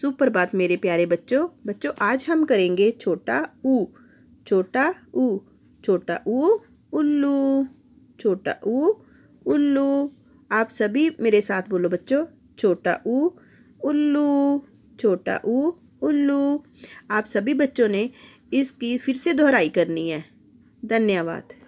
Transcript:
super बात मेरे प्यारे बच्चों बच्चों आज हम करेंगे छोटा उ छोटा उ छोटा उ उल्लू छोटा उ उल्लू आप सभी मेरे साथ बोलो बच्चों छोटा उ उल्लू छोटा ऊ उल्लू आप सभी बच्चों ने इसकी फिर से दोहराई करनी है धन्यवाद